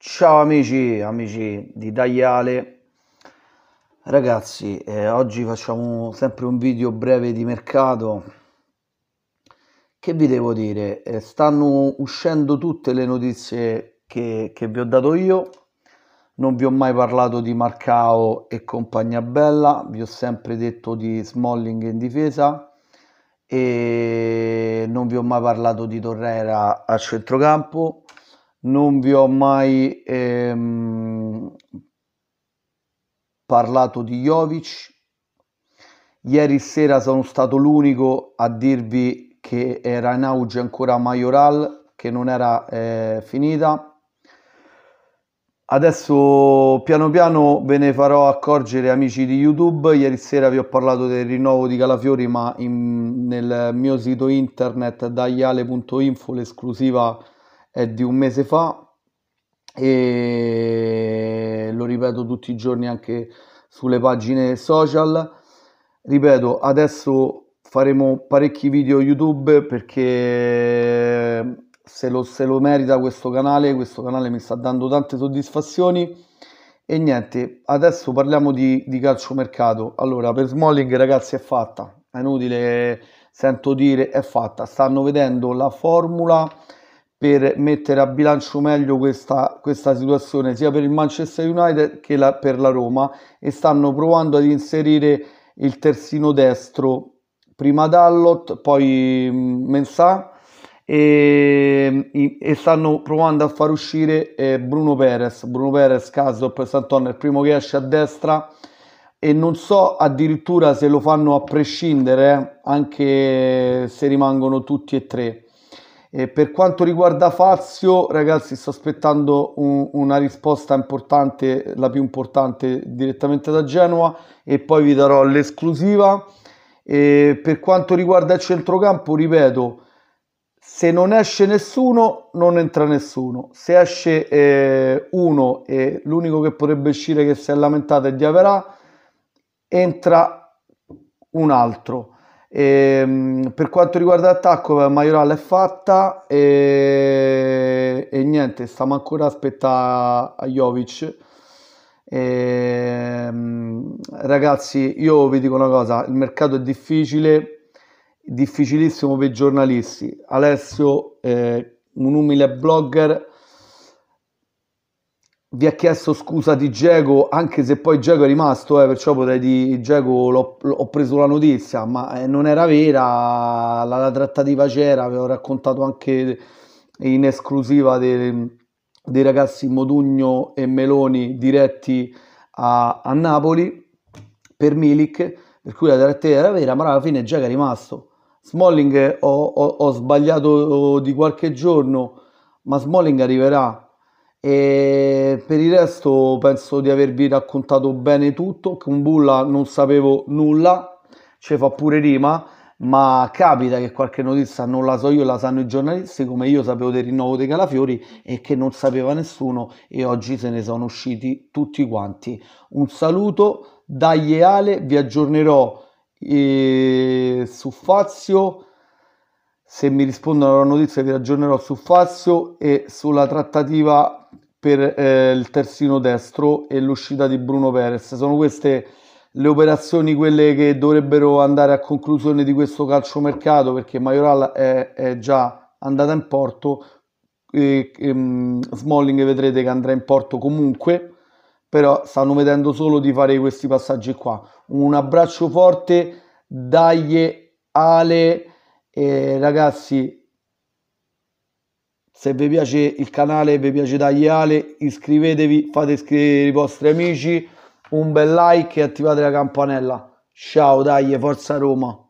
Ciao amici, amici di Tagliale. Ragazzi, eh, oggi facciamo sempre un video breve di mercato. Che vi devo dire? Eh, stanno uscendo tutte le notizie che, che, vi ho dato io. Non vi ho mai parlato di Marcao e compagnia bella, vi ho sempre detto di Smalling in difesa e non vi ho mai parlato di Torrera a centrocampo non vi ho mai ehm, parlato di Jovic. Ieri sera sono stato l'unico a dirvi che era in auge ancora Majoral, che non era eh, finita. Adesso piano piano ve ne farò accorgere amici di YouTube, ieri sera vi ho parlato del rinnovo di Calafiori ma in, nel mio sito internet daiale.info l'esclusiva è di un mese fa e lo ripeto tutti i giorni anche sulle pagine social. Ripeto, adesso faremo parecchi video YouTube perché se lo, se lo merita questo canale, questo canale mi sta dando tante soddisfazioni. E niente, adesso parliamo di, di calciomercato. Allora, per Smalling ragazzi è fatta, è inutile, sento dire, è fatta. Stanno vedendo la formula per mettere a bilancio meglio questa, questa situazione sia per il Manchester United che la, per la Roma e stanno provando ad inserire il terzino destro prima Dallot poi mm, Mensah e, e, stanno provando a far uscire eh, Bruno Perez Bruno Perez caso per Sant'Onno è il primo che esce a destra e non so addirittura se lo fanno a prescindere eh, anche se rimangono tutti e tre e per quanto riguarda Fazio, ragazzi, sto aspettando un, una risposta importante, la più importante direttamente da Genova e poi vi darò l'esclusiva. E per quanto riguarda il centrocampo, ripeto, se non esce nessuno, non entra nessuno. Se esce eh, uno e l'unico che potrebbe uscire che si è lamentato è Diaverà, entra un altro. E, ehm, per quanto riguarda l'attacco, Maioral è fatta e, e niente, stiamo ancora aspettando a Jovic. E, ehm, ragazzi, io vi dico una cosa, il mercato è difficile, difficilissimo per i giornalisti. Alessio, eh, un umile blogger, vi ha chiesto scusa di Geco, anche se poi Geco è rimasto, eh, perciò potrei dire Geco l'ho, l'ho, preso la notizia, ma eh, non era vera, la, la trattativa c'era, ve l'ho raccontato anche in esclusiva dei, dei ragazzi Modugno e Meloni diretti a, a, Napoli per Milik, per cui la trattativa era vera, ma alla fine Geco è rimasto. Smalling eh, ho, ho, ho sbagliato oh, di qualche giorno, ma Smalling arriverà e per il resto penso di avervi raccontato bene tutto. Con Bulla non sapevo nulla, ce fa pure rima, ma capita che qualche notizia non la so io, la sanno i giornalisti, come io sapevo del rinnovo dei Calafiori e che non sapeva nessuno e oggi se ne sono usciti tutti quanti. Un saluto da Ieale, vi aggiornerò eh, su Fazio se mi rispondono alla notizia vi ragionerò su Fazio e sulla trattativa per eh, il terzino destro e l'uscita di Bruno Perez. Sono queste le operazioni quelle che dovrebbero andare a conclusione di questo calciomercato perché Majoral è, è già andata in porto e, e ehm, Smalling vedrete che andrà in porto comunque però stanno vedendo solo di fare questi passaggi qua un abbraccio forte dagli Ale e ragazzi, se vi piace il canale, vi piace tagliare, iscrivetevi, fate iscrivere i vostri amici, un bel like e attivate la campanella. Ciao, dai, forza Roma!